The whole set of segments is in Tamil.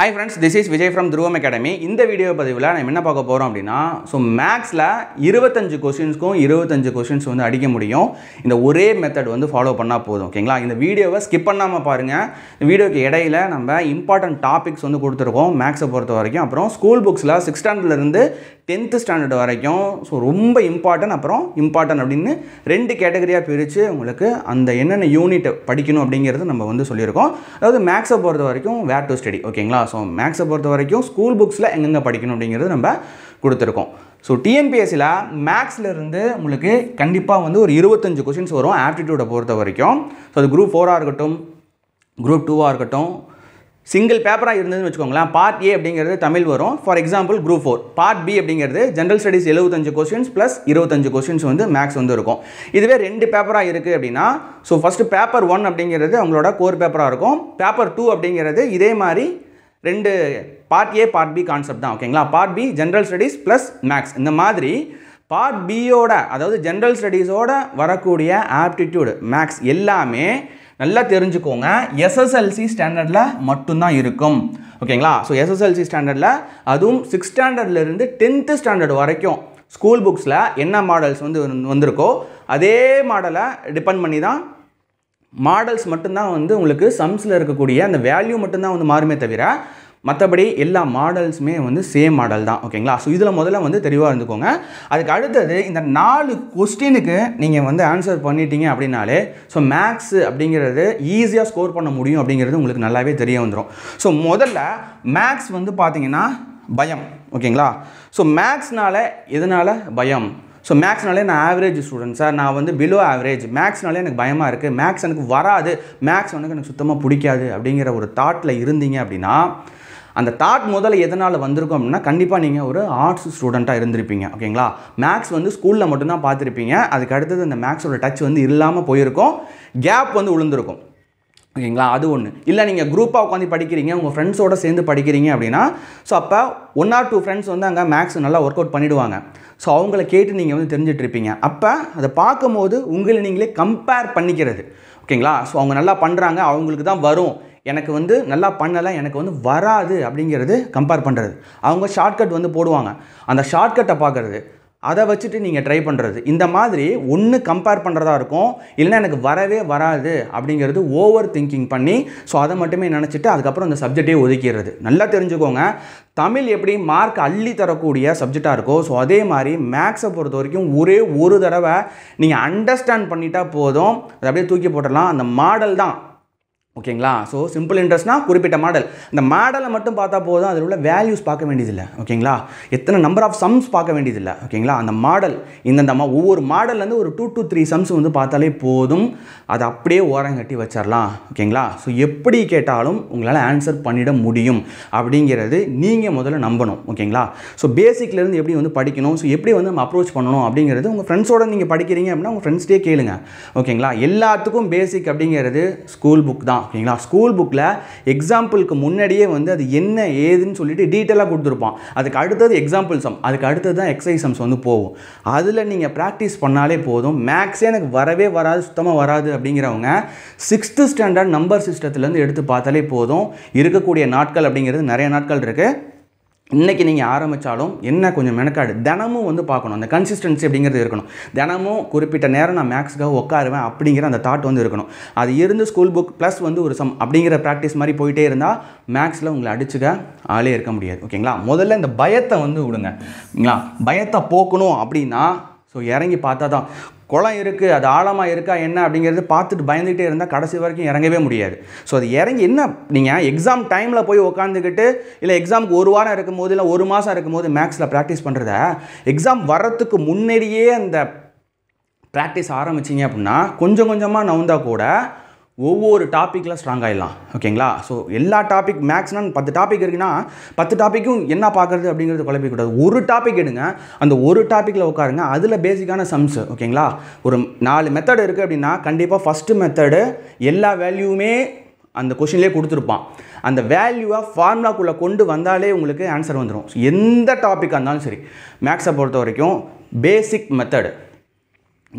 hi friends this is Vijay from Dhruvam academy இந்த வீடியோ பதிவில் நம்ம என்ன பார்க்க போகிறோம் அப்படின்னா ஸோ மேக்ஸில் இருபத்தஞ்சு கொஸ்டின்ஸ்க்கும் இருபத்தஞ்சு கொஸ்டின்ஸ் வந்து அடிக்க முடியும் இந்த ஒரே மெத்தட் வந்து ஃபாலோ பண்ணால் போதும் ஓகேங்களா இந்த வீடியோவை ஸ்கிப் பண்ணாமல் பாருங்கள் இந்த வீடியோக்கு இடையில நம்ம இம்பார்ட்டன்ட் டாபிக்ஸ் வந்து கொடுத்துருக்கோம் மேக்ஸை பொறுத்த வரைக்கும் அப்புறம் ஸ்கூல் புக்ஸில் சிக்ஸ் ஸ்டாண்டர்ட்லேருந்து டென்த்து ஸ்டாண்டர்ட் வரைக்கும் ஸோ ரொம்ப இம்பார்ட்டன்ட் அப்புறம் இம்பார்ட்டன்ட் அப்படின்னு ரெண்டு கேட்டகரியாக பிரித்து உங்களுக்கு அந்த என்னென்ன யூனிட் படிக்கணும் அப்படிங்கிறது நம்ம வந்து சொல்லியிருக்கோம் அதாவது மேக்ஸை பொறுத்த வரைக்கும் வேர் டு ஸ்டடி ஓகேங்களா பாசம் மேக்ஸை பொறுத்த வரைக்கும் ஸ்கூல் புக்ஸில் எங்கெங்கே படிக்கணும் அப்படிங்கிறது நம்ம கொடுத்துருக்கோம் ஸோ டிஎன்பிஎஸ்சியில் மேக்ஸ்லேருந்து உங்களுக்கு கண்டிப்பாக வந்து ஒரு இருபத்தஞ்சு கொஷின்ஸ் வரும் ஆப்டிடியூடை பொறுத்த வரைக்கும் ஸோ அது குரூப் ஃபோராக இருக்கட்டும் குரூப் டூவாக இருக்கட்டும் சிங்கிள் பேப்பராக இருந்ததுன்னு வச்சுக்கோங்களேன் பார்ட் ஏ அப்படிங்கிறது தமிழ் வரும் for example group four part B அப்படிங்கிறது ஜென்ரல் ஸ்டடீஸ் எழுபத்தஞ்சு கொஸ்டின்ஸ் ப்ளஸ் இருபத்தஞ்சு கொஸ்டின்ஸ் வந்து மேக்ஸ் வந்து இருக்கும் இதுவே ரெண்டு பேப்பராக இருக்குது அப்படின்னா ஸோ ஃபஸ்ட்டு பேப்பர் ஒன் அப்படிங்கிறது அவங்களோட கோர் பேப்பராக இருக்கும் பேப்பர் டூ அப்படிங்கிறது இதே மாதிரி ரெண்டு part A part B concept தான் ஓகேங்களா part B general studies plus maths இந்த மாதிரி பார்ட் பியோட அதாவது ஜென்ரல் ஸ்டடீஸோட வரக்கூடிய ஆப்டிடியூடு மேக்ஸ் எல்லாமே நல்லா தெரிஞ்சுக்கோங்க எஸ்எஸ்எல்சி ஸ்டாண்டர்டில் மட்டும்தான் இருக்கும் ஓகேங்களா ஸோ எஸ்எஸ்எல்சி ஸ்டாண்டர்டில் அதுவும் சிக்ஸ் ஸ்டாண்டர்ட்லேருந்து டென்த்து ஸ்டாண்டர்ட் வரைக்கும் ஸ்கூல் புக்ஸில் என்ன மாடல்ஸ் வந்து வந்திருக்கோ அதே மாடலை டிபெண்ட் பண்ணி தான் மாடல்ஸ் மட்டும்தான் வந்து உங்களுக்கு சம்ஸில் இருக்கக்கூடிய அந்த வேல்யூ மட்டும்தான் வந்து மாறுமே தவிர மற்றபடி எல்லா மாடல்ஸுமே வந்து சேம் மாடல் தான் ஓகேங்களா ஸோ இதில் முதல்ல வந்து தெளிவாக இருந்துக்கோங்க அதுக்கு அடுத்தது இந்த நாலு கொஸ்டினுக்கு நீங்கள் வந்து ஆன்சர் பண்ணிட்டீங்க அப்படின்னாலே ஸோ மேக்ஸு அப்படிங்கிறது ஈஸியாக ஸ்கோர் பண்ண முடியும் அப்படிங்கிறது உங்களுக்கு நல்லாவே தெரிய வந்துடும் ஸோ முதல்ல மேக்ஸ் வந்து பார்த்தீங்கன்னா பயம் ஓகேங்களா ஸோ மேக்ஸ்னால் எதனால் பயம் ஸோ மேக்ஸ்னாலே நான் ஆவரேஜ் ஸ்டூடெண்ட் சார் நான் வந்து பிலோ ஆவரேஜ் மேக்ஸ்னாலே எனக்கு பயமாக இருக்குது மேக்ஸ் எனக்கு வராது மேக்ஸ் வந்து எனக்கு சுத்தமாக பிடிக்காது அப்படிங்கிற ஒரு தாட்டில் இருந்தீங்க அப்படின்னா அந்த தாட் முதல்ல எதனால் வந்திருக்கும் அப்படின்னா கண்டிப்பாக நீங்கள் ஒரு ஆர்ட்ஸ் ஸ்டூடெண்ட்டாக இருந்திருப்பீங்க ஓகேங்களா மேக்ஸ் வந்து ஸ்கூலில் மட்டும்தான் பார்த்துருப்பீங்க அதுக்கு அடுத்தது அந்த மேக்ஸோட டச் வந்து இல்லாமல் போயிருக்கும் கேப் வந்து விழுந்திருக்கும் ஓகேங்களா அது ஒன்று இல்லை நீங்கள் குரூப்பாக உட்காந்து படிக்கிறீங்க உங்கள் ஃப்ரெண்ட்ஸோடு சேர்ந்து படிக்கிறீங்க அப்படின்னா ஸோ அப்போ ஒன் ஆர் டூ ஃப்ரெண்ட்ஸ் வந்து அங்கே மேக்ஸ் நல்லா ஒர்க் அவுட் பண்ணிவிடுவாங்க ஸோ அவங்கள கேட்டு நீங்கள் வந்து தெரிஞ்சிட்ருப்பீங்க அப்போ அதை பார்க்கும்போது உங்களை நீங்களே கம்பேர் பண்ணிக்கிறது ஓகேங்களா ஸோ அவங்க நல்லா பண்ணுறாங்க அவங்களுக்கு தான் வரும் எனக்கு வந்து நல்லா பண்ணலை எனக்கு வந்து வராது அப்படிங்கிறது கம்பேர் பண்ணுறது அவங்க ஷார்ட்கட் வந்து போடுவாங்க அந்த ஷார்ட்கட்டை பார்க்குறது அதை வச்சுட்டு நீங்கள் ட்ரை பண்ணுறது இந்த மாதிரி ஒன்று கம்பேர் பண்ணுறதா இருக்கும் இல்லைனா எனக்கு வரவே வராது அப்படிங்கிறது ஓவர் திங்கிங் பண்ணி ஸோ அதை மட்டுமே நினச்சிட்டு அதுக்கப்புறம் இந்த சப்ஜெக்டே ஒதுக்கிடுறது நல்லா தெரிஞ்சுக்கோங்க தமிழ் எப்படி மார்க் அள்ளி தரக்கூடிய சப்ஜெக்டாக இருக்கோ ஸோ அதே மாதிரி மேக்ஸை பொறுத்த வரைக்கும் ஒரே ஒரு தடவை நீங்கள் அண்டர்ஸ்டாண்ட் பண்ணிட்டா போதும் அதை அப்படியே தூக்கி போட்டுடலாம் அந்த மாடல் தான் ஓகேங்களா ஸோ சிம்பிள் இன்ட்ரெஸ்ட்னா குறிப்பிட்ட மாடல் இந்த மாடலை மட்டும் பார்த்தா போதும் அதில் உள்ள வேல்யூஸ் பார்க்க வேண்டியதில்லை ஓகேங்களா எத்தனை நம்பர் ஆஃப் சம்ஸ் பார்க்க வேண்டியதில்லை ஓகேங்களா அந்த மாடல் இந்தந்த மா ஒவ்வொரு மாடல்லேருந்து ஒரு டூ டூ த்ரீ சம்ஸ் வந்து பார்த்தாலே போதும் அதை அப்படியே ஓரம் கட்டி வச்சிடலாம் ஓகேங்களா ஸோ எப்படி கேட்டாலும் உங்களால் ஆன்சர் பண்ணிட முடியும் அப்படிங்கிறது நீங்கள் முதல்ல நம்பணும் ஓகேங்களா ஸோ பேசிக்லேருந்து எப்படி வந்து படிக்கணும் ஸோ எப்படி வந்து நம்ம அப்ரோச் பண்ணணும் அப்படிங்கிறது உங்கள் ஃப்ரெண்ட்ஸோட நீங்கள் படிக்கிறீங்க அப்படின்னா உங்கள் ஃப்ரெண்ட்ஸ்டே கேளுங்க ஓகேங்களா எல்லாத்துக்கும் பேசிக் அப்படிங்கிறது ஸ்கூல் புக் தான் ஓகேங்களா ஸ்கூல் புக்கில் எக்ஸாம்பிளுக்கு முன்னாடியே வந்து அது என்ன ஏதுன்னு சொல்லிட்டு டீட்டெயிலாக கொடுத்துருப்பான் அதுக்கு அடுத்தது எக்ஸாம்பிள் சம் அதுக்கு அடுத்தது தான் எக்ஸசைஸ் சம்ஸ் வந்து போகும் அதில் நீங்கள் ப்ராக்டிஸ் பண்ணாலே போதும் மேக்ஸே எனக்கு வரவே வராது சுத்தமாக வராது அப்படிங்கிறவங்க சிக்ஸ்த்து ஸ்டாண்டர்ட் நம்பர் சிஸ்டத்துலேருந்து எடுத்து பார்த்தாலே போதும் இருக்கக்கூடிய நாட்கள் அப்படிங்கிறது நிறைய நாட்கள் இருக்குது இன்றைக்கி நீங்கள் ஆரம்பித்தாலும் என்ன கொஞ்சம் மெனக்காடு தினமும் வந்து பார்க்கணும் அந்த கன்சிஸ்டன்சி அப்படிங்கிறது இருக்கணும் தினமும் குறிப்பிட்ட நேரம் நான் மேக்ஸ்க்காக உட்காருவேன் அப்படிங்கிற அந்த தாட் வந்து இருக்கணும் அது இருந்து ஸ்கூல் புக் ப்ளஸ் வந்து ஒரு சம் அப்படிங்கிற ப்ராக்டிஸ் மாதிரி போயிட்டே இருந்தால் மேக்ஸில் உங்களை அடிச்சுக்க ஆளே இருக்க முடியாது ஓகேங்களா முதல்ல இந்த பயத்தை வந்து விடுங்க பயத்தை போக்கணும் அப்படின்னா ஸோ இறங்கி பார்த்தா தான் குளம் இருக்குது அது ஆழமாக இருக்கா என்ன அப்படிங்கிறது பார்த்துட்டு பயந்துகிட்டே இருந்தால் கடைசி வரைக்கும் இறங்கவே முடியாது ஸோ அது இறங்கி என்ன நீங்கள் எக்ஸாம் டைமில் போய் உட்காந்துக்கிட்டு இல்லை எக்ஸாமுக்கு ஒரு வாரம் இருக்கும்போது இல்லை ஒரு மாதம் இருக்கும்போது மேக்ஸில் ப்ராக்டிஸ் பண்ணுறத எக்ஸாம் வர்றதுக்கு முன்னாடியே அந்த ப்ராக்டிஸ் ஆரம்பிச்சிங்க அப்படின்னா கொஞ்சம் கொஞ்சமாக நவுந்தால் கூட ஒவ்வொரு டாப்பிக்கில் ஸ்ட்ராங் ஆகிடலாம் ஓகேங்களா ஸோ எல்லா டாபிக் மேக்ஸிமம் பத்து டாபிக் இருக்குன்னா பத்து டாப்பிக்கும் என்ன பார்க்குறது அப்படிங்கிறது குழப்பிக்கூடாது ஒரு டாபிக் எடுங்க அந்த ஒரு டாப்பிக்கில் உட்காருங்க அதில் பேசிக்கான சம்ஸ் ஓகேங்களா ஒரு நாலு மெத்தடு இருக்குது அப்படின்னா கண்டிப்பாக ஃபஸ்ட்டு மெத்தடு எல்லா வேல்யூமே அந்த கொஷின்லேயே கொடுத்துருப்பான் அந்த வேல்யூவாக ஃபார்முலாக்குள்ளே கொண்டு வந்தாலே உங்களுக்கு ஆன்சர் வந்துடும் எந்த டாப்பிக்காக இருந்தாலும் சரி மேக்ஸை பொறுத்த வரைக்கும் பேசிக் மெத்தடு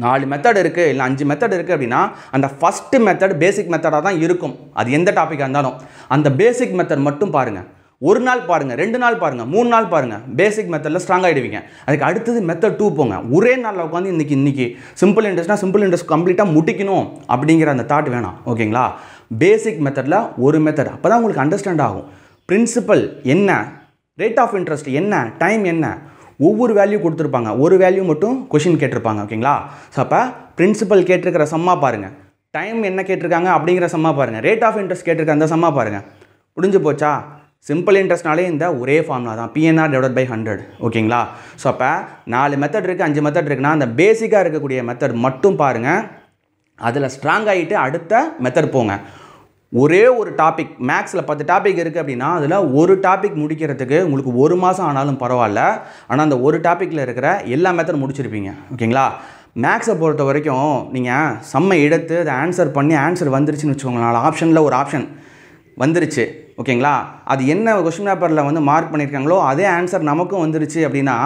நாலு மெத்தட் இருக்குது இல்லை அஞ்சு மெத்தட் இருக்குது அப்படின்னா அந்த ஃபஸ்ட்டு மெத்தட் பேசிக் மெத்தடாக தான் இருக்கும் அது எந்த டாப்பிக்காக இருந்தாலும் அந்த பேசிக் மெத்தட் மட்டும் பாருங்கள் ஒரு நாள் பாருங்கள் ரெண்டு நாள் பாருங்கள் மூணு நாள் பாருங்கள் பேசிக் மெத்தடில் ஸ்ட்ராங் ஆகிடுவீங்க அதுக்கு அடுத்தது மெத்தட் டூ போங்க ஒரே நாளில் உட்காந்து இன்றைக்கி இன்றைக்கி சிம்பிள் இன்ட்ரெஸ்ட்னா சிம்பிள் இன்ட்ரெஸ்ட் கம்ப்ளீட்டாக முடிக்கணும் அப்படிங்கிற அந்த தாட் வேணாம் ஓகேங்களா பேசிக் மெத்தடில் ஒரு மெத்தட் அப்போ தான் உங்களுக்கு அண்டர்ஸ்டாண்ட் ஆகும் பிரின்சிபல் என்ன ரேட் ஆஃப் இன்ட்ரெஸ்ட் என்ன டைம் என்ன ஒவ்வொரு வேல்யூ கொடுத்துருப்பாங்க ஒரு வேல்யூ மட்டும் கொஷின் கேட்டிருப்பாங்க ஓகேங்களா ஸோ அப்போ பிரின்சிபல் கேட்டிருக்கிற சம்மா பாருங்கள் டைம் என்ன கேட்டிருக்காங்க அப்படிங்கிற சம்மா பாருங்கள் ரேட் ஆஃப் இன்ட்ரெஸ்ட் கேட்டிருக்க அந்த சம்மா பாருங்கள் புரிஞ்சு போச்சா சிம்பிள் இன்ட்ரெஸ்ட்னாலே இந்த ஒரே ஃபார்முலா தான் பிஎன்ஆர் டிவைட் பை ஹண்ட்ரட் ஓகேங்களா ஸோ அப்போ நாலு மெத்தட் இருக்குது அஞ்சு மெத்தட் இருக்குன்னா அந்த பேசிக்காக இருக்கக்கூடிய மெத்தட் மட்டும் பாருங்கள் அதில் ஸ்ட்ராங் ஆகிட்டு அடுத்த மெத்தட் போங்க ஒரே ஒரு டாபிக் மேக்ஸில் பத்து டாபிக் இருக்குது அப்படின்னா அதில் ஒரு டாபிக் முடிக்கிறதுக்கு உங்களுக்கு ஒரு மாதம் ஆனாலும் பரவாயில்ல ஆனால் அந்த ஒரு டாப்பிக்கில் இருக்கிற எல்லா மெத்தடும் முடிச்சிருப்பீங்க ஓகேங்களா மேக்ஸை பொறுத்த வரைக்கும் நீங்கள் செம்மை எடுத்து அதை ஆன்சர் பண்ணி ஆன்சர் வந்துருச்சுன்னு வச்சுக்கோங்களா ஆப்ஷனில் ஒரு ஆப்ஷன் வந்துருச்சு ஓகேங்களா அது என்ன கொஷின் பேப்பரில் வந்து மார்க் பண்ணியிருக்காங்களோ அதே ஆன்சர் நமக்கும் வந்துருச்சு அப்படின்னா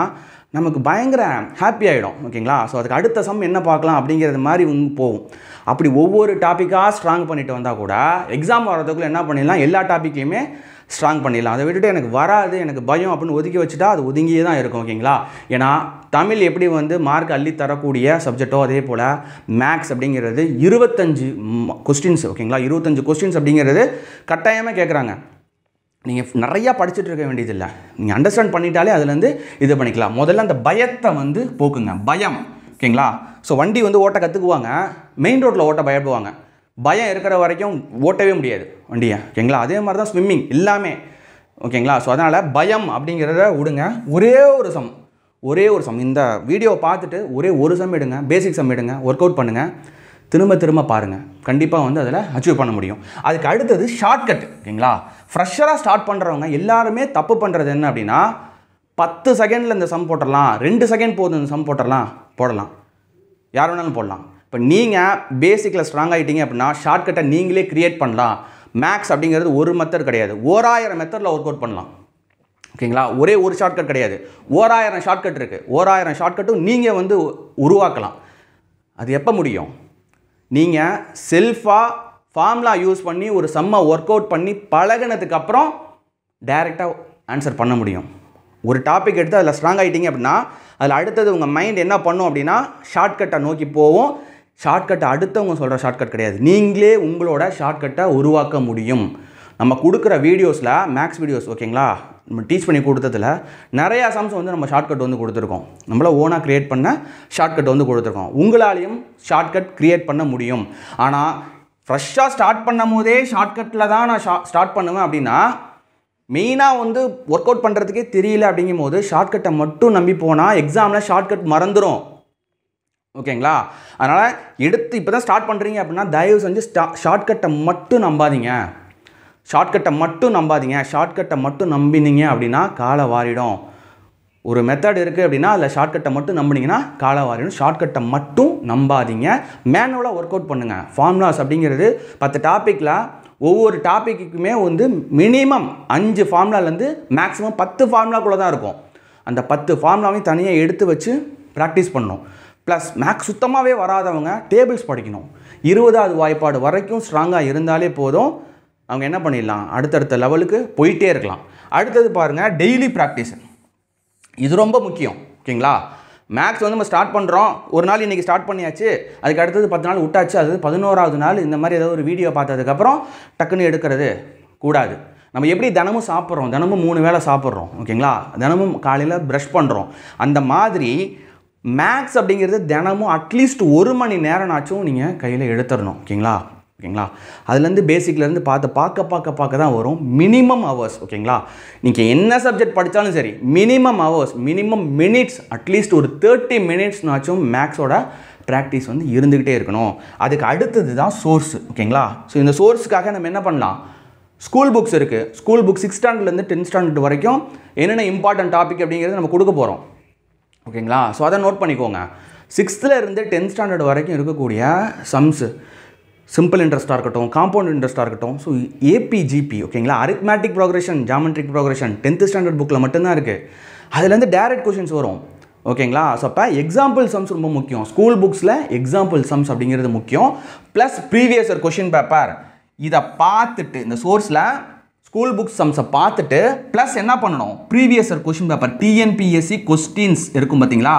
நமக்கு பயங்கர ஹாப்பி ஆகிடும் ஓகேங்களா ஸோ அதுக்கு அடுத்த சம் என்ன பார்க்கலாம் அப்படிங்கிறது மாதிரி போகும் அப்படி ஒவ்வொரு டாப்பிக்காக ஸ்ட்ராங் பண்ணிட்டு வந்தால் கூட எக்ஸாம் வர்றதுக்குள்ளே என்ன பண்ணிடலாம் எல்லா டாப்பிக்கையுமே ஸ்ட்ராங் பண்ணிடலாம் அதை விட்டுட்டு எனக்கு வராது எனக்கு பயம் அப்படின்னு ஒதுக்கி வச்சுட்டா அது ஒதுங்கியே தான் இருக்கும் ஓகேங்களா ஏன்னா தமிழ் எப்படி வந்து மார்க் அள்ளி தரக்கூடிய சப்ஜெக்டோ அதே போல் மேக்ஸ் அப்படிங்கிறது இருபத்தஞ்சு கொஸ்டின்ஸ் ஓகேங்களா இருபத்தஞ்சு கொஸ்டின்ஸ் அப்படிங்கிறது கட்டாயமாக கேட்குறாங்க நீங்கள் நிறையா படிச்சுட்டு இருக்க வேண்டியதில்லை நீங்கள் அண்டர்ஸ்டாண்ட் பண்ணிட்டாலே அதுலேருந்து இது பண்ணிக்கலாம் முதல்ல அந்த பயத்தை வந்து போக்குங்க பயம் ஓகேங்களா ஸோ வண்டி வந்து ஓட்ட கற்றுக்குவாங்க மெயின் ரோட்டில் ஓட்ட பயப்படுவாங்க பயம் இருக்கிற வரைக்கும் ஓட்டவே முடியாது வண்டியை ஓகேங்களா அதே மாதிரி தான் ஸ்விம்மிங் எல்லாமே ஓகேங்களா ஸோ அதனால் பயம் அப்படிங்கிறத விடுங்க ஒரே ஒரு சம் ஒரே ஒரு சம் இந்த வீடியோவை பார்த்துட்டு ஒரே ஒரு சம் எடுங்க பேசிக் சம் எடுங்க ஒர்க் அவுட் பண்ணுங்கள் திரும்ப திரும்ப பாருங்கள் கண்டிப்பாக வந்து அதில் அச்சீவ் பண்ண முடியும் அதுக்கு அடுத்தது ஷார்ட்கட் ஓகேங்களா ஃப்ரெஷராக ஸ்டார்ட் பண்ணுறவங்க எல்லாருமே தப்பு பண்ணுறது என்ன அப்படின்னா பத்து செகண்டில் இந்த சம் போட்டுடலாம் ரெண்டு செகண்ட் போதும் இந்த சம் போட்டுடலாம் போடலாம் யார் வேணாலும் போடலாம் இப்போ நீங்கள் பேசிக்கில் ஸ்ட்ராங் ஆகிட்டீங்க அப்படின்னா ஷார்ட்கட்டை நீங்களே க்ரியேட் பண்ணலாம் மேக்ஸ் அப்படிங்கிறது ஒரு மெத்தட் கிடையாது ஓராயிரம் மெத்தடில் ஒர்க் அவுட் பண்ணலாம் ஓகேங்களா ஒரே ஒரு ஷார்ட்கட் கிடையாது ஓராயிரம் ஷார்ட்கட் இருக்குது ஓராயிரம் ஷார்ட்கட்டும் நீங்கள் வந்து உருவாக்கலாம் அது எப்போ முடியும் நீங்கள் செல்ஃபாக ஃபார்முலா யூஸ் பண்ணி ஒரு செம்மை ஒர்க் அவுட் பண்ணி பழகினதுக்கப்புறம் டைரெக்டாக ஆன்சர் பண்ண முடியும் ஒரு டாபிக் எடுத்து அதில் ஸ்ட்ராங் ஆகிட்டிங்க அப்படின்னா அதில் அடுத்தது உங்கள் மைண்ட் என்ன பண்ணும் அப்படின்னா ஷார்ட்கட்டை நோக்கி போவோம் ஷார்ட்கட்டை அடுத்தவங்க சொல்கிற ஷார்ட்கட் கிடையாது நீங்களே உங்களோட ஷார்ட்கட்டை உருவாக்க முடியும் நம்ம கொடுக்குற வீடியோஸில் மேக்ஸ் வீடியோஸ் ஓகேங்களா நம்ம டீச் பண்ணி கொடுத்ததில் நிறையா சம்ஸ் வந்து நம்ம ஷார்ட்கட் வந்து கொடுத்துருக்கோம் நம்மள ஓனாக க்ரியேட் பண்ண ஷார்ட்கட் வந்து கொடுத்துருக்கோம் உங்களாலையும் ஷார்ட்கட் க்ரியேட் பண்ண முடியும் ஆனால் ஃப்ரெஷ்ஷாக ஸ்டார்ட் பண்ணும் போதே ஷார்ட்கட்டில் தான் நான் ஷா ஸ்டார்ட் பண்ணுவேன் அப்படின்னா மெயினாக வந்து ஒர்க் அவுட் பண்ணுறதுக்கே தெரியல அப்படிங்கும் போது ஷார்ட்கட்டை மட்டும் நம்பி போனால் எக்ஸாமில் ஷார்ட்கட் மறந்துடும் ஓகேங்களா அதனால் எடுத்து இப்போ தான் ஸ்டார்ட் பண்ணுறீங்க அப்படின்னா தயவு செஞ்சு ஸ்டா ஷார்ட்கட்டை மட்டும் நம்பாதீங்க ஷார்ட்கட்டை மட்டும் நம்பாதீங்க ஷார்ட்கட்டை மட்டும் நம்பினீங்க அப்படின்னா காலை வாரிடும் ஒரு மெத்தட் இருக்குது அப்படின்னா அதில் ஷார்ட்கட்டை மட்டும் நம்பினீங்கன்னா காலவாரியும் ஷார்ட்கட்டை மட்டும் நம்பாதீங்க மேனுவலாக ஒர்க் அவுட் பண்ணுங்கள் ஃபார்முலாஸ் அப்படிங்கிறது பத்து டாப்பிக்கில் ஒவ்வொரு டாப்பிக்குமே வந்து மினிமம் அஞ்சு ஃபார்முலாலேருந்து மேக்ஸிமம் பத்து ஃபார்முலாக்குள்ளே தான் இருக்கும் அந்த பத்து ஃபார்முலாவையும் தனியாக எடுத்து வச்சு ப்ராக்டிஸ் பண்ணணும் ப்ளஸ் மேக்ஸ் சுத்தமாகவே வராதவங்க டேபிள்ஸ் படிக்கணும் இருபதாவது வாய்ப்பாடு வரைக்கும் ஸ்ட்ராங்காக இருந்தாலே போதும் அவங்க என்ன பண்ணிடலாம் அடுத்தடுத்த லெவலுக்கு போயிட்டே இருக்கலாம் அடுத்தது பாருங்கள் டெய்லி ப்ராக்டிஸ் இது ரொம்ப முக்கியம் ஓகேங்களா மேக்ஸ் வந்து நம்ம ஸ்டார்ட் பண்ணுறோம் ஒரு நாள் இன்றைக்கி ஸ்டார்ட் பண்ணியாச்சு அதுக்கு அடுத்தது பத்து நாள் விட்டாச்சு அது பதினோராவது நாள் இந்த மாதிரி ஏதாவது ஒரு வீடியோ பார்த்ததுக்கப்புறம் டக்குன்னு எடுக்கிறது கூடாது நம்ம எப்படி தினமும் சாப்பிட்றோம் தினமும் மூணு வேளை சாப்பிட்றோம் ஓகேங்களா தினமும் காலையில் ப்ரஷ் பண்ணுறோம் அந்த மாதிரி மேக்ஸ் அப்படிங்கிறது தினமும் அட்லீஸ்ட் ஒரு மணி நேரம்னாச்சும் நீங்கள் கையில் எடுத்துடணும் ஓகேங்களா ஓகேங்களா அதுலேருந்து பேசிக்லேருந்து பார்த்து பார்க்க பார்க்க பார்க்க தான் வரும் மினிமம் ஹவர்ஸ் ஓகேங்களா நீங்கள் என்ன சப்ஜெக்ட் படித்தாலும் சரி minimum hours minimum minutes at least ஒரு தேர்ட்டி மினிட்ஸ்னாச்சும் மேக்ஸோட ப்ராக்டிஸ் வந்து இருந்துக்கிட்டே இருக்கணும் அதுக்கு அடுத்தது தான் சோர்ஸ் ஓகேங்களா ஸோ இந்த சோர்ஸுக்காக நம்ம என்ன பண்ணலாம் ஸ்கூல் புக்ஸ் இருக்குது ஸ்கூல் புக் சிக்ஸ் ஸ்டாண்டர்ட்லேருந்து டென்த் ஸ்டாண்டர்ட் வரைக்கும் என்னென்ன இம்பார்ட்டன்ட் டாபிக் அப்படிங்கிறது நம்ம கொடுக்க போகிறோம் ஓகேங்களா ஸோ அதை நோட் பண்ணிக்கோங்க சிக்ஸ்த்தில் இருந்து டென்த் ஸ்டாண்டர்ட் வரைக்கும் இருக்கக்கூடிய சம்ஸு சிம்பிள் இன்ட்ரெஸ்ட்டாக இருக்கட்டும் காம்பவுண்ட் இன்ட்ரெஸ்ட்டாக இருக்கட்டும் ஸோ ஏபிஜிபி ஓகேங்களா arithmetic progression geometric progression tenth standard புக்கில் மட்டும்தான் இருக்குது அதுலேருந்து டேரக்ட் கொஷின்ஸ் வரும் ஓகேங்களா ஸோ அப்போ எக்ஸாம்பிள் சம்ஸ் ரொம்ப முக்கியம் ஸ்கூல் புக்ஸில் எக்ஸாம்பிள் சம்ஸ் அப்படிங்கிறது முக்கியம் ப்ளஸ் ப்ரீவியஸ் ஒரு கொஷின் பேப்பர் இதை பார்த்துட்டு இந்த சோர்ஸில் ஸ்கூல் புக்ஸ் சம்ஸை பார்த்துட்டு ப்ளஸ் என்ன பண்ணணும் ப்ரீவியஸ் ஒரு கொஷின் பேப்பர் டிஎன்பிஎஸ்சி கொஸ்டின்ஸ் இருக்கும் பார்த்தீங்களா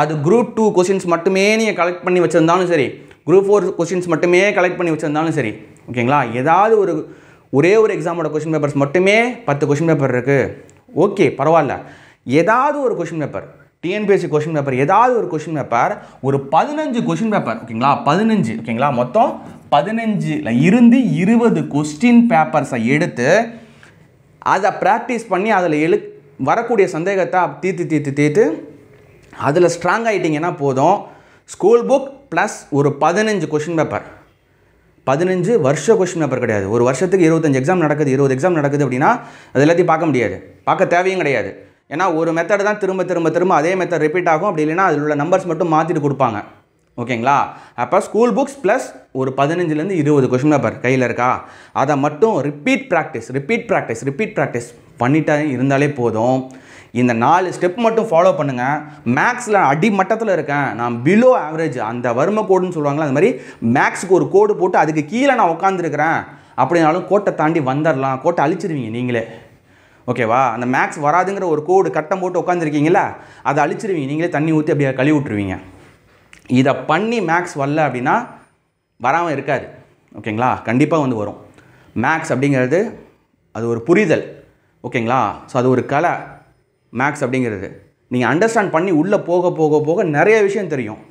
அது குரூப் டூ கொஷின்ஸ் மட்டுமே நீங்கள் கலெக்ட் பண்ணி வச்சுருந்தாலும் சரி குரூப் ஃபோர் கொஷின்ஸ் மட்டுமே கலெக்ட் பண்ணி வச்சுருந்தாலும் சரி ஓகேங்களா ஏதாவது ஒரு ஒரே ஒரு எக்ஸாமோட கொஷின் பேப்பர்ஸ் மட்டுமே பத்து கொஷின் பேப்பர் இருக்குது ஓகே பரவாயில்ல ஏதாவது ஒரு question paper TNPSC question paper ஏதாவது ஒரு கொஷின் பேப்பர் ஒரு பதினஞ்சு கொஷின் பேப்பர் ஓகேங்களா பதினஞ்சு ஓகேங்களா மொத்தம் பதினஞ்சில் இருந்து இருபது கொஸ்டின் பேப்பர்ஸை எடுத்து அதை ப்ராக்டிஸ் பண்ணி அதில் எழு வரக்கூடிய சந்தேகத்தை தீர்த்து தீர்த்து தீர்த்து அதில் ஸ்ட்ராங் ஆகிட்டிங்கன்னா போதும் ஸ்கூல் புக் ப்ளஸ் ஒரு பதினஞ்சு கொஷின் பேப்பர் பதினஞ்சு வருஷ கொஷின் பேப்பர் கிடையாது ஒரு வருஷத்துக்கு இருபத்தஞ்சு எக்ஸாம் நடக்குது இருபது எக்ஸாம் நடக்குது அப்படின்னா அது எல்லாத்தையும் பார்க்க முடியாது பார்க்க தேவையும் கிடையாது ஏன்னா ஒரு மெத்தடு தான் திரும்ப திரும்ப திரும்ப அதே மெத்தட் ரிப்பீட் ஆகும் அப்படி இல்லைனா அதில் உள்ள நம்பர்ஸ் மட்டும் மாற்றிட்டு கொடுப்பாங்க ஓகேங்களா அப்போ ஸ்கூல் புக்ஸ் ப்ளஸ் ஒரு பதினஞ்சுலேருந்து இருபது கொஷின் பேப்பர் கையில் இருக்கா அதை மட்டும் repeat practice repeat practice repeat practice பண்ணிட்டா இருந்தாலே போதும் இந்த நாலு ஸ்டெப் மட்டும் ஃபாலோ பண்ணுங்கள் மேக்ஸில் அடி மட்டத்தில் இருக்கேன் நான் பிலோ ஆவரேஜ் அந்த வறுமை கோடுன்னு சொல்லுவாங்களே அந்த மாதிரி மேக்ஸுக்கு ஒரு கோடு போட்டு அதுக்கு கீழே நான் உட்காந்துருக்கிறேன் அப்படின்னாலும் கோட்டை தாண்டி வந்துடலாம் கோட்டை அழிச்சிருவீங்க நீங்களே ஓகேவா அந்த மேக்ஸ் வராதுங்கிற ஒரு கோடு கட்டம் போட்டு உட்காந்துருக்கீங்களா அதை அழிச்சிருவீங்க நீங்களே தண்ணி ஊற்றி அப்படியே கழுவி விட்ருவீங்க இதை பண்ணி மேக்ஸ் வரல அப்படின்னா வராமல் இருக்காது ஓகேங்களா கண்டிப்பாக வந்து வரும் மேக்ஸ் அப்படிங்கிறது அது ஒரு புரிதல் ஓகேங்களா ஸோ அது ஒரு கலை மேக்ஸ் அப்படிங்கிறது நீங்கள் அண்டர்ஸ்டாண்ட் பண்ணி உள்ளே போக போக போக நிறைய விஷயம் தெரியும்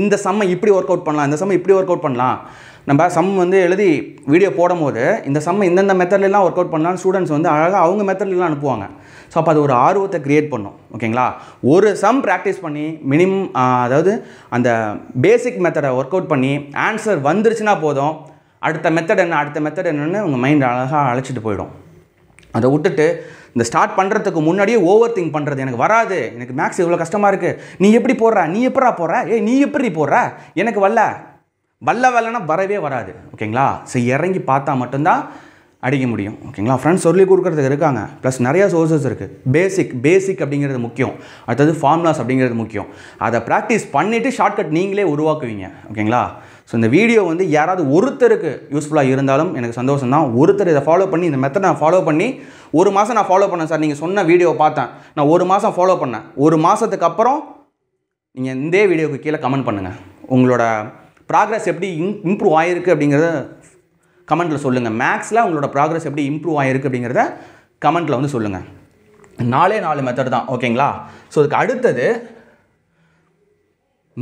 இந்த சம்மை இப்படி ஒர்க் அவுட் பண்ணலாம் இந்த சம்மை இப்படி ஒர்க் அவுட் பண்ணலாம் நம்ம சம் வந்து எழுதி வீடியோ போடும் போது இந்த சம்மை இந்தந்த மெத்தட்லலாம் ஒர்க் அவுட் பண்ணலாம் ஸ்டூடெண்ட்ஸ் வந்து அழகாக அவங்க மெத்தட்லலாம் அனுப்புவாங்க ஸோ அப்போ அது ஒரு ஆர்வத்தை க்ரியேட் பண்ணும் ஓகேங்களா ஒரு சம் ப்ராக்டிஸ் பண்ணி மினிமம் அதாவது அந்த பேசிக் மெத்தடை ஒர்க் அவுட் பண்ணி ஆன்சர் வந்துருச்சுன்னா போதும் அடுத்த மெத்தட் என்ன அடுத்த மெத்தட் என்னென்னு உங்கள் மைண்ட் அழகாக அழைச்சிட்டு போயிடும் அதை விட்டுட்டு இந்த ஸ்டார்ட் பண்ணுறதுக்கு முன்னாடியே ஓவர் திங்க் பண்ணுறது எனக்கு வராது எனக்கு மேக்ஸ் இவ்வளோ கஷ்டமாக இருக்குது நீ எப்படி போடுற நீ எப்படா போடுற ஏ நீ எப்படி போடுற எனக்கு வரல வல்ல வரலன்னா வரவே வராது ஓகேங்களா ஸோ இறங்கி பார்த்தா மட்டும்தான் அடிக்க முடியும் ஓகேங்களா ஃப்ரெண்ட்ஸ் சொல்லி கொடுக்குறதுக்கு இருக்காங்க ப்ளஸ் நிறையா சோர்சஸ் இருக்குது பேசிக் பேசிக் அப்படிங்கிறது முக்கியம் அடுத்தது ஃபார்முலாஸ் அப்படிங்கிறது முக்கியம் அதை ப்ராக்டிஸ் பண்ணிவிட்டு ஷார்ட்கட் நீங்களே உருவாக்குவீங்க ஓகேங்களா ஸோ இந்த வீடியோ வந்து யாராவது ஒருத்தருக்கு யூஸ்ஃபுல்லாக இருந்தாலும் எனக்கு சந்தோஷம் தான் ஒருத்தர் இதை ஃபாலோ பண்ணி இந்த மெத்தடை ஃபாலோ பண்ணி ஒரு மாதம் நான் ஃபாலோ பண்ணேன் சார் நீங்கள் சொன்ன வீடியோவை பார்த்தேன் நான் ஒரு மாதம் ஃபாலோ பண்ணேன் ஒரு மாதத்துக்கு அப்புறம் நீங்கள் இந்த வீடியோவுக்கு கீழே கமெண்ட் பண்ணுங்கள் உங்களோட ப்ராக்ரஸ் எப்படி இம்ப்ரூவ் ஆகிருக்கு அப்படிங்கிறத கமெண்ட்டில் சொல்லுங்கள் மேக்ஸில் உங்களோட ப்ராக்ரஸ் எப்படி இம்ப்ரூவ் ஆகிருக்கு அப்படிங்கிறத கமெண்ட்டில் வந்து சொல்லுங்கள் நாலே நாலு மெத்தட் தான் ஓகேங்களா ஸோ அதுக்கு அடுத்தது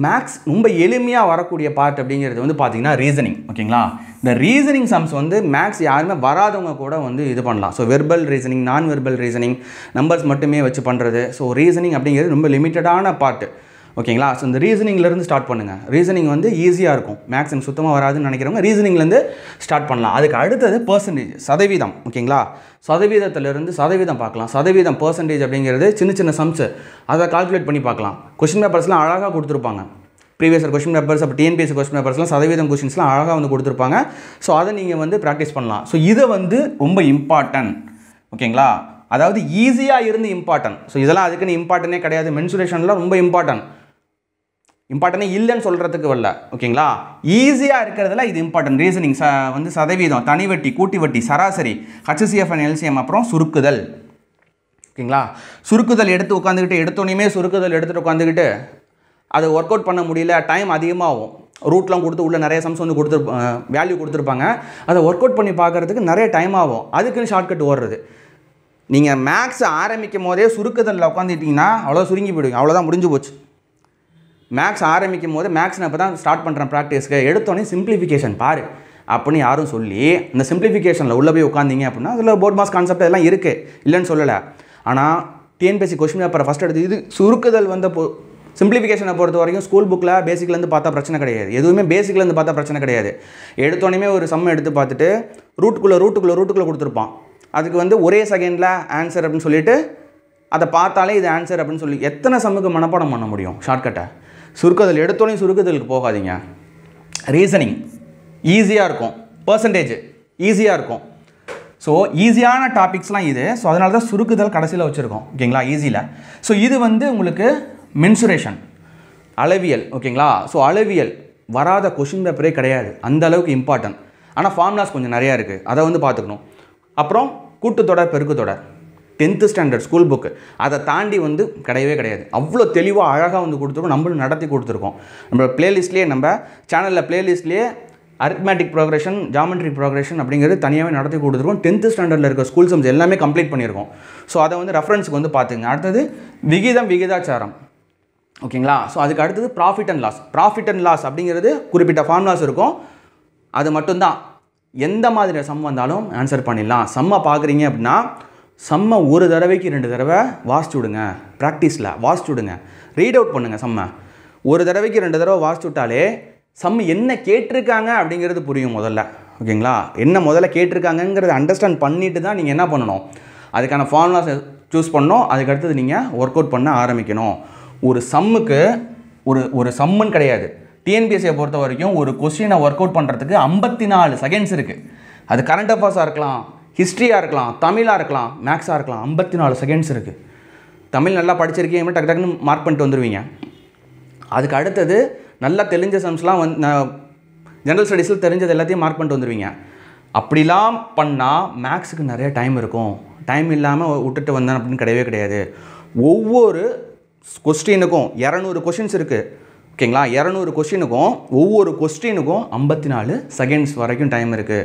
மேக்ஸ் ரொம்ப எளிமையாக வரக்கூடிய பார்ட் அப்படிங்கிறது வந்து பார்த்திங்கன்னா ரீசனிங் ஓகேங்களா இந்த ரீசனிங் சம்ஸ் வந்து மேக்ஸ் யாருமே வராதவங்க கூட வந்து இது பண்ணலாம் ஸோ வெர்பல் ரீசனிங் நான் வெர்பல் ரீசனிங் நம்பர்ஸ் மட்டுமே வச்சு பண்ணுறது ஸோ ரீசனிங் அப்படிங்கிறது ரொம்ப லிமிட்டடான பார்ட்டு ஓகேங்களா ஸோ இந்த ரீசனிங்லேருந்து ஸ்டார்ட் பண்ணுங்கள் ரீசனிங் வந்து ஈஸியாக இருக்கும் மேக்ஸ் எனக்கு சுத்தமாக வராதுன்னு நினைக்கிறவங்க ரீசனிங்லேருந்து ஸ்டார்ட் பண்ணலாம் அதுக்கு அடுத்தது பர்சன்டேஜ் சதவீதம் ஓகேங்களா சதவீதத்திலேருந்து சதவீதம் பார்க்கலாம் சதவீதம் பர்சன்டேஜ் அப்படிங்கிறது சின்ன சின்ன சம்ஸு அதை கால்குலேட் பண்ணி பார்க்கலாம் கொஷின் பேப்பர்ஸ்லாம் அழகாக கொடுத்துருப்பாங்க ப்ரீவியஸ் கொஸ்டின் பேப்பர்ஸ் அப்போ டிஎன்பிஎஸ்சி கொஸ்டின் பேப்பர்ஸ்லாம் சதவீதம் கொஸ்டின்ஸ்லாம் அழகாக வந்து கொடுத்துருப்பாங்க ஸோ அதை நீங்கள் வந்து ப்ராக்டிஸ் பண்ணலாம் ஸோ இதை வந்து ரொம்ப இம்பார்ட்டன்ட் ஓகேங்களா அதாவது ஈஸியாக இருந்து இம்பார்ட்டன்ட் ஸோ இதெல்லாம் அதுக்குன்னு இம்பார்ட்டனே கிடையாது மென்சுரேஷன்லாம் ரொம்ப இம்பார்ட்டன்ட் இம்பார்ட்டனே இல்லைன்னு சொல்கிறதுக்கு வரல ஓகேங்களா ஈஸியாக இருக்கிறதுல இது இம்பார்ட்டன்ட் ரீசனிங் ச வந்து சதவீதம் தனி வட்டி கூட்டி வட்டி சராசரி ஹச்சிசிஎஃப் அண்ட் எல்சிஎம் அப்புறம் சுருக்குதல் ஓகேங்களா சுருக்குதல் எடுத்து உட்காந்துக்கிட்டு எடுத்தோனையுமே சுருக்குதல் எடுத்துகிட்டு உட்காந்துக்கிட்டு அது ஒர்க் அவுட் பண்ண முடியல டைம் அதிகமாகும் ரூட்லாம் கொடுத்து உள்ளே நிறைய சம்ஸ் வந்து கொடுத்துரு வேல்யூ கொடுத்துருப்பாங்க அதை ஒர்க் அவுட் பண்ணி பார்க்குறதுக்கு நிறைய டைம் ஆகும் அதுக்குன்னு ஷார்ட்கட் ஓடுறது நீங்கள் மேக்ஸ் ஆரம்பிக்கும் போதே சுருக்கத்தனில் உட்காந்துட்டிங்கன்னா அவ்வளோ சுருங்கி போயிடுங்க அவ்வளோதான் முடிஞ்சு போச்சு மேக்ஸ் ஆரம்பிக்கும் போது மேக்ஸ் நான் இப்போ தான் ஸ்டார்ட் பண்ணுறேன் ப்ராக்டிஸ்க்கு எடுத்தோடனே சிம்பிளிஃபிகேஷன் பாரு அப்படின்னு யாரும் சொல்லி இந்த சிம்பிளிஃபிகேஷனில் உள்ளே போய் உட்காந்திங்க அப்படின்னா அதில் போர்ட் மாஸ் கான்செப்ட் எல்லாம் இருக்குது இல்லைன்னு சொல்லலை ஆனால் டிஎன்பிஎஸ்சி கொஸ்டின் பேப்பரை ஃபஸ்ட் எடுத்து இது சுருக்குதல் வந்த போ சிம்பிளிஃபிகேஷனை பொறுத்த வரைக்கும் ஸ்கூல் புக்கில் பேசிக்லேருந்து பார்த்தா பிரச்சனை கிடையாது எதுவுமே பேசிக்லேருந்து பார்த்தா பிரச்சனை கிடையாது எடுத்தோடனே ஒரு சம்மை எடுத்து பார்த்துட்டு ரூட்டுக்குள்ளே ரூட்டுக்குள்ளே ரூட்டுக்குள்ளே கொடுத்துருப்பான் அதுக்கு வந்து ஒரே செகண்டில் ஆன்சர் அப்படின்னு சொல்லிட்டு அதை பார்த்தாலே இது ஆன்சர் அப்படின்னு சொல்லி எத்தனை சம்முக்கு மனப்பாடம் பண்ண முடியும் ஷார்ட்கட்டை சுருக்கதில் எடுத்தோடனே சுருக்கதலுக்கு போகாதீங்க ரீசனிங் ஈஸியாக இருக்கும் பர்சன்டேஜ் ஈஸியாக இருக்கும் ஸோ ஈஸியான டாபிக்ஸ்லாம் இது ஸோ அதனால தான் சுருக்குதல் கடைசியில் வச்சுருக்கோம் ஓகேங்களா ஈஸியில் ஸோ இது வந்து உங்களுக்கு மென்சுரேஷன் அளவியல் ஓகேங்களா ஸோ அளவியல் வராத கொஷின் பேப்பரே கிடையாது அந்த அளவுக்கு இம்பார்ட்டன்ட் ஆனால் ஃபார்ம்லாஸ் கொஞ்சம் நிறையா இருக்குது அதை வந்து பார்த்துக்கணும் அப்புறம் கூட்டுத்தொடர் பெருக்குத்தொடர் டென்த்து ஸ்டாண்டர்ட் ஸ்கூல் புக்கு அதை தாண்டி வந்து கிடையவே கிடையாது அவ்வளோ தெளிவாக அழகாக வந்து கொடுத்துருக்கோம் நம்மளும் நடத்தி கொடுத்துருக்கோம் நம்ம ப்ளேலிஸ்ட்லேயே நம்ம சேனலில் ப்ளேலிஸ்ட்லேயே அரித்மேட்டிக் ப்ரோக்ரஷன் ஜாமெட்ரி ப்ரோக்ரஷன் அப்படிங்கிறது தனியாகவே நடத்தி கொடுத்துருக்கோம் டென்த்து ஸ்டாண்டர்டில் இருக்க ஸ்கூல் எல்லாமே கம்ப்ளீட் பண்ணியிருக்கோம் ஸோ அதை வந்து ரெஃபரன்ஸுக்கு வந்து பார்த்துங்க அடுத்தது விகிதம் விகிதாச்சாரம் ஓகேங்களா ஸோ அதுக்கு அடுத்தது profit and loss profit and loss அப்படிங்கிறது குறிப்பிட்ட ஃபார்முலாஸ் இருக்கும் அது மட்டும்தான் எந்த மாதிரி சம் வந்தாலும் ஆன்சர் பண்ணிடலாம் செம்மை பார்க்குறீங்க அப்படின்னா சம்மை ஒரு தடவைக்கு ரெண்டு தடவை வாசிச்சு விடுங்க ப்ராக்டிஸில் வாசிச்சு விடுங்க ரீட் அவுட் பண்ணுங்கள் சம்மை ஒரு தடவைக்கு ரெண்டு தடவை வாசிச்சு விட்டாலே சம் என்ன கேட்டிருக்காங்க அப்படிங்கிறது புரியும் முதல்ல ஓகேங்களா என்ன முதல்ல கேட்டிருக்காங்கங்கிறத அண்டர்ஸ்டாண்ட் பண்ணிவிட்டு தான் நீங்கள் என்ன பண்ணணும் அதுக்கான ஃபார்முலாஸ் சூஸ் பண்ணணும் அதுக்கடுத்தது நீங்கள் ஒர்க் அவுட் பண்ண ஆரம்பிக்கணும் ஒரு சம்முக்கு ஒரு ஒரு சம்முன்னு கிடையாது டிஎன்பிஎஸ்சியை பொறுத்த வரைக்கும் ஒரு கொஸ்டினை ஒர்க் அவுட் பண்ணுறதுக்கு ஐம்பத்தி நாலு செகண்ட்ஸ் இருக்குது அது கரண்ட் அஃபேர்ஸாக இருக்கலாம் ஹிஸ்ட்ரியாக இருக்கலாம் தமிழாக இருக்கலாம் மேக்ஸாக இருக்கலாம் ஐம்பத்தி நாலு செகண்ட்ஸ் இருக்குது தமிழ் நல்லா படிச்சிருக்கீங்க டக்கு டக்குன்னு மார்க் பண்ணிட்டு வந்துடுவீங்க அதுக்கு அடுத்தது நல்லா தெரிஞ்ச சம்ஸ்லாம் வந்து ஜென்ரல் ஸ்டடீஸில் தெரிஞ்சது எல்லாத்தையும் மார்க் பண்ணிட்டு வந்துடுவீங்க அப்படிலாம் பண்ணால் மேக்ஸுக்கு நிறைய டைம் இருக்கும் டைம் இல்லாமல் விட்டுட்டு வந்தேன் அப்படின்னு கிடையவே கிடையாது ஒவ்வொரு கொஸ்டினுக்கும் இரநூறு கொஷின்ஸ் இருக்குது ஓகேங்களா இரநூறு கொஷினுக்கும் ஒவ்வொரு கொஸ்டினுக்கும் ஐம்பத்தி நாலு செகண்ட்ஸ் வரைக்கும் டைம் இருக்குது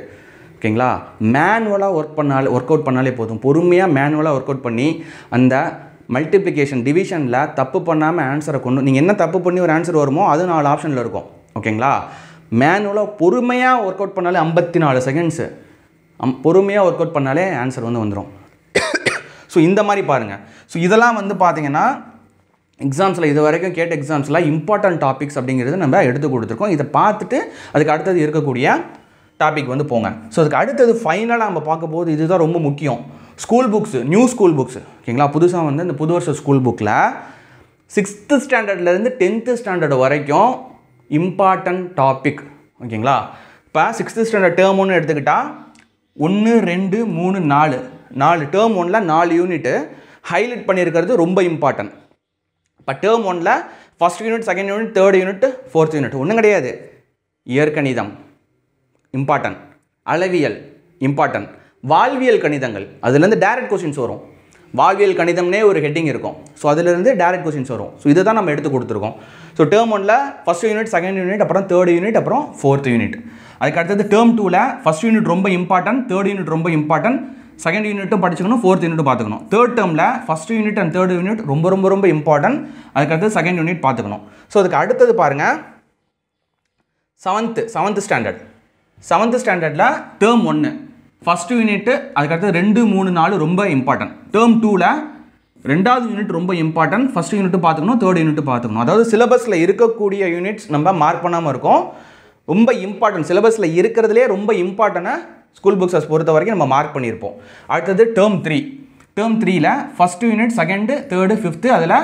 ஓகேங்களா மேனுவலாக ஒர்க் பண்ணாலே ஒர்க் அவுட் பண்ணாலே போதும் பொறுமையாக மேனுவலாக ஒர்க் அவுட் பண்ணி அந்த மல்டிப்ளிகேஷன் டிவிஷனில் தப்பு பண்ணாமல் ஆன்சரை கொண்டு நீங்கள் என்ன தப்பு பண்ணி ஒரு ஆன்சர் வருமோ அது நாலு ஆப்ஷனில் இருக்கும் ஓகேங்களா மேனுவலாக பொறுமையாக ஒர்க் அவுட் பண்ணாலே ஐம்பத்தி நாலு செகண்ட்ஸு அம் பொறுமையாக ஒர்க் அவுட் பண்ணாலே ஆன்சர் வந்து வந்துடும் ஸோ இந்த மாதிரி பாருங்கள் ஸோ இதெல்லாம் வந்து பார்த்திங்கன்னா எக்ஸாம்ஸில் இது வரைக்கும் கேட்ட எக்ஸாம்ஸில் இம்பார்ட்டன்ட் டாபிக்ஸ் அப்படிங்கிறது நம்ம எடுத்து கொடுத்துருக்கோம் இதை பார்த்துட்டு அதுக்கு அடுத்தது இருக்கக்கூடிய டாபிக் வந்து போங்க ஸோ அதுக்கு அடுத்தது ஃபைனலாக நம்ம பார்க்கும்போது இதுதான் ரொம்ப முக்கியம் school books new school books ஓகேங்களா புதுசாக வந்து இந்த புது வருஷ ஸ்கூல் புக்கில் சிக்ஸ்த்து ஸ்டாண்டர்ட்லேருந்து டென்த்து ஸ்டாண்டர்ட் வரைக்கும் இம்பார்ட்டன்ட் டாபிக் ஓகேங்களா இப்போ சிக்ஸ்த்து ஸ்டாண்டர்ட் டேர்ம் ஒன்று எடுத்துக்கிட்டால் ஒன்று ரெண்டு மூணு நாலு நாலு டேர்ம் ஒன்றில் நாலு யூனிட்டு ஹைலைட் பண்ணியிருக்கிறது ரொம்ப இம்பார்ட்டன்ட் இப்போ டேர்ம் ஒனில் first unit second unit third unit fourth unit ஒன்றும் கிடையாது இயற்கணிதம் இம்பார்ட்டன்ட் அளவியல் இம்பார்ட்டன்ட் வாழ்வியல் கணிதங்கள் அதுலேருந்து டேரக்ட் கொஸ்டின்ஸ் வரும் வாழ்வியல் கணிதம்னே ஒரு ஹெட்டிங் இருக்கும் ஸோ அதுலேருந்து டேரக்ட் கொஸ்டின்ஸ் வரும் ஸோ இதை தான் நம்ம எடுத்து கொடுத்துருக்கோம் ஸோ டேர்ம் ஒனில் ஃபஸ்ட் யூனிட் செகண்ட் யூனிட் அப்புறம் தேர்ட் யூனிட் அப்புறம் ஃபோர்த் யூனிட் அதுக்கு அடுத்தது டேர்ம் டூவில் ஃபஸ்ட் யூனிட் ரொம்ப இம்பார்ட்டன்ட் தேர்ட் யூனிட் ரொம்ப இம்பார்ட்டன்ட் செகண்ட் யூனிட்டும் படிச்சுக்கணும் ஃபோர்த் யூனிட்டும் பார்த்துக்கணும் தேர்ட் டேர்மில் first unit and third unit ரொம்ப ரொம்ப ரொம்ப இம்பார்ட்டன்ட் அதுக்கடுத்து செகண்ட் யூனிட் பார்த்துக்கணும் ஸோ அதுக்கு அடுத்தது பாருங்கள் செவன்த்து செவன்த்து ஸ்டாண்டர்ட் செவன்த்து ஸ்டாண்டர்டில் டேர்ம் ஒன்று ஃபஸ்ட் யூனிட்டு அதுக்கடுத்து ரெண்டு மூணு நாலு ரொம்ப இம்பார்ட்டன்ட் டேர்ம் டூவில் ரெண்டாவது யூனிட் ரொம்ப இம்பார்ட்டன்ட் ஃபஸ்ட் யூனிட்டும் பார்த்துக்கணும் தேர்ட் யூனிட்டும் பார்த்துக்கணும் அதாவது சிலபஸில் இருக்கக்கூடிய யூனிட்ஸ் நம்ம மார்க் பண்ணாமல் இருக்கும் ரொம்ப இம்பார்ட்டன்ட் சிலபஸில் இருக்கிறதுலே ரொம்ப இம்பார்ட்டனாக ஸ்கூல் புக்ஸஸ் பொறுத்த வரைக்கும் நம்ம மார்க் பண்ணியிருப்போம் அடுத்தது டேர்ம் த்ரீ டேர்ம் த்ரீயில் first unit second third fifth அதில்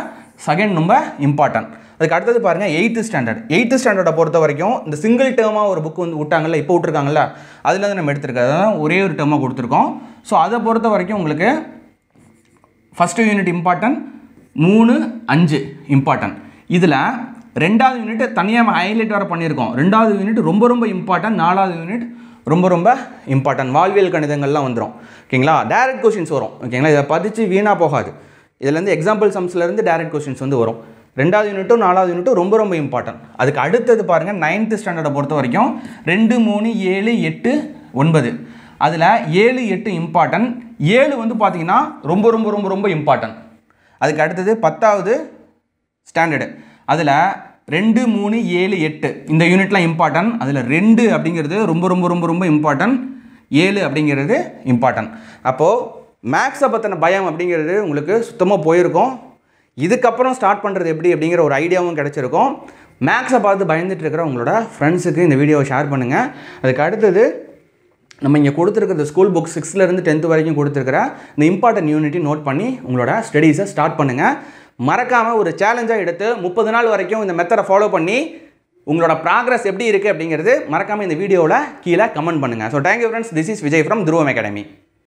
செகண்ட் ரொம்ப இம்பார்ட்டன்ட் அதுக்கு அடுத்தது பாருங்கள் எயித்து ஸ்டாண்டர்ட் எயித்து ஸ்டாண்டர்டை பொறுத்த வரைக்கும் இந்த சிங்கிள் டேர்மாக ஒரு புக் வந்து விட்டாங்கல்ல இப்போ விட்ருக்காங்கல்ல அதில் நம்ம எடுத்துருக்கோம் அதான் ஒரே ஒரு டேர்மாக கொடுத்துருக்கோம் ஸோ அதை பொறுத்த வரைக்கும் உங்களுக்கு ஃபஸ்ட்டு யூனிட் இம்பார்ட்டன்ட் மூணு அஞ்சு இம்பார்ட்டன்ட் இதில் ரெண்டாவது யூனிட் தனியாக ஹைலைட் வேறு பண்ணியிருக்கோம் ரெண்டாவது யூனிட் ரொம்ப ரொம்ப இம்பார்ட்டன்ட் நாலாவது யூனிட் ரொம்ப ரொம்ப இம்பார்ட்டன்ட் வாழ்வியல் கணிதங்கள்லாம் வந்துடும் ஓகேங்களா டேரக்ட் கொஷின்ஸ் வரும் ஓகேங்களா இதை பதிச்சு வீணாக போகாது இதுலேருந்து எக்ஸாம்பிள் சம்ஸ்லேருந்து டேரக்ட் கொஷின்ஸ் வந்து வரும் ரெண்டாவது யூனிட்டும் நாலாவது யூனிட்டும் ரொம்ப ரொம்ப இம்பார்ட்டன்ட் அதுக்கு அடுத்தது பாருங்கள் நைன்த்து ஸ்டாண்டர்டை பொறுத்த வரைக்கும் ரெண்டு மூணு ஏழு எட்டு ஒன்பது அதில் ஏழு எட்டு இம்பார்ட்டன்ட் ஏழு வந்து பார்த்திங்கன்னா ரொம்ப ரொம்ப ரொம்ப ரொம்ப இம்பார்ட்டன்ட் அதுக்கு அடுத்தது பத்தாவது ஸ்டாண்டர்டு அதில் ரெண்டு மூணு ஏழு எட்டு இந்த யூனிட்லாம் இம்பார்ட்டன்ட் அதில் ரெண்டு அப்படிங்கிறது ரொம்ப ரொம்ப ரொம்ப ரொம்ப இம்பார்ட்டன்ட் ஏழு அப்படிங்கிறது இம்பார்ட்டன்ட் அப்போது மேக்ஸை பற்றின பயம் அப்படிங்கிறது உங்களுக்கு சுத்தமாக போயிருக்கும் இதுக்கப்புறம் ஸ்டார்ட் பண்ணுறது எப்படி அப்படிங்கிற ஒரு ஐடியாவும் கிடச்சிருக்கும் மேக்ஸை பார்த்து பயந்துட்டு இருக்கிற உங்களோட ஃப்ரெண்ட்ஸுக்கு இந்த வீடியோவை ஷேர் பண்ணுங்கள் அதுக்கு அடுத்தது நம்ம இங்கே கொடுத்துருக்கிற ஸ்கூல் புக் சிக்ஸ்லேருந்து டென்த்து வரைக்கும் கொடுத்துருக்கிற இந்த இம்பார்ட்டன்ட் யூனிட்டி நோட் பண்ணி உங்களோட ஸ்டடீஸை ஸ்டார்ட் பண்ணுங்கள் மறக்காமல் ஒரு சேலஞ்சாக எடுத்து முப்பது நாள் வரைக்கும் இந்த மெத்தடை ஃபாலோ பண்ணி உங்களோட ப்ராக்ரஸ் எப்படி இருக்குது அப்படிங்கிறது மறக்காமல் இந்த வீடியோவில் கீழே கமெண்ட் பண்ணுங்கள் so thank you friends this is Vijay from Dhruvam academy